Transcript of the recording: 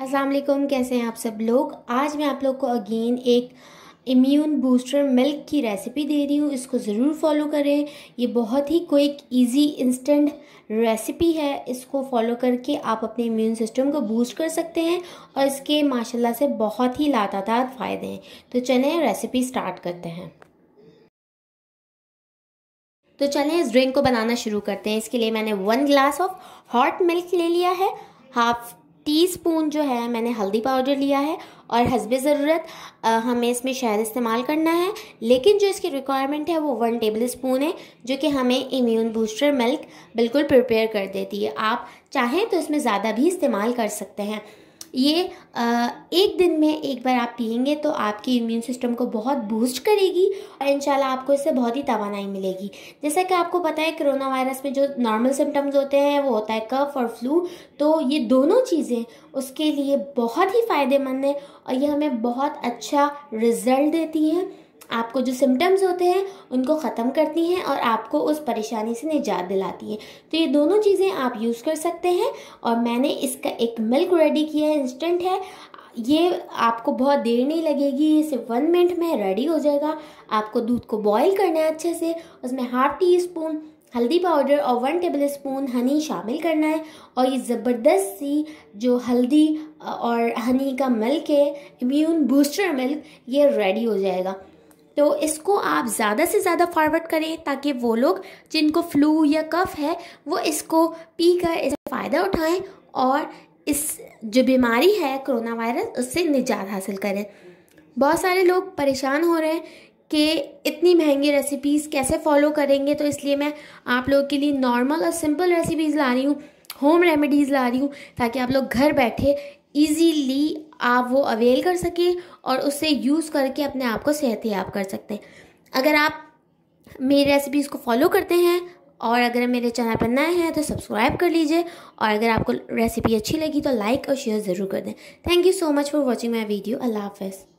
अस्सलाम वालेकुम कैसे हैं आप सब लोग आज मैं आप लोग को अगेन एक इम्यून बूस्टर मिल्क की रेसिपी दे रही हूँ इसको ज़रूर फॉलो करें ये बहुत ही क्विक इजी इंस्टेंट रेसिपी है इसको फॉलो करके आप अपने इम्यून सिस्टम को बूस्ट कर सकते हैं और इसके माशाल्लाह से बहुत ही लातादार फ़ायदे हैं तो चलें रेसिपी स्टार्ट करते हैं तो चलें इस ड्रिंक को बनाना शुरू करते हैं इसके लिए मैंने one glass of hot milk ले लिया है हाफ टीस्पून जो है मैंने हल्दी पाउडर लिया है और हसब ज़रूरत हमें इसमें शहद इस्तेमाल करना है लेकिन जो इसकी रिक्वायरमेंट है वो वन टेबल स्पून है जो कि हमें इम्यून बूस्टर मिल्क बिल्कुल प्रिपेयर कर देती है आप चाहें तो इसमें ज़्यादा भी इस्तेमाल कर सकते हैं ये एक दिन में एक बार आप पियेंगे तो आपकी इम्यून सिस्टम को बहुत बूस्ट करेगी और इंशाल्लाह आपको इससे बहुत ही तोानाई मिलेगी जैसा कि आपको पता है कोरोना वायरस में जो नॉर्मल सिम्टम्स होते हैं वो होता है कफ और फ्लू तो ये दोनों चीज़ें उसके लिए बहुत ही फ़ायदेमंद है और ये हमें बहुत अच्छा रिज़ल्ट देती हैं आपको जो सिम्टम्स होते हैं उनको ख़त्म करती हैं और आपको उस परेशानी से निजात दिलाती हैं तो ये दोनों चीज़ें आप यूज़ कर सकते हैं और मैंने इसका एक मिल्क रेडी किया है इंस्टेंट है ये आपको बहुत देर नहीं लगेगी ये सिर्फ वन मिनट में रेडी हो जाएगा आपको दूध को बॉईल करना है अच्छे से उसमें हाफ टी स्पून हल्दी पाउडर और वन टेबल स्पून हनी शामिल करना है और ये ज़बरदस्त सी जो हल्दी और हनी का मिल्क है इम्यून बूस्टर मिल्क ये रेडी हो जाएगा तो इसको आप ज़्यादा से ज़्यादा फॉरवर्ड करें ताकि वो लोग जिनको फ्लू या कफ है वो इसको पी कर इसका फ़ायदा उठाएं और इस जो बीमारी है कोरोना वायरस उससे निजात हासिल करें बहुत सारे लोग परेशान हो रहे हैं कि इतनी महंगी रेसिपीज़ कैसे फॉलो करेंगे तो इसलिए मैं आप लोगों के लिए नॉर्मल और सिंपल रेसिपीज़ ला रही हूँ होम रेमेडीज़ ला रही हूँ ताकि आप लोग घर बैठे ईजीली आप वो अवेल कर सकें और उससे यूज़ करके अपने आप को सेहतयाब कर सकते हैं अगर आप मेरी रेसिपीज़ को फॉलो करते हैं और अगर मेरे चैनल पर नए हैं तो सब्सक्राइब कर लीजिए और अगर आपको रेसिपी अच्छी लगी तो लाइक और शेयर ज़रूर कर दें thank you so much for watching my video अल्लाह हाफ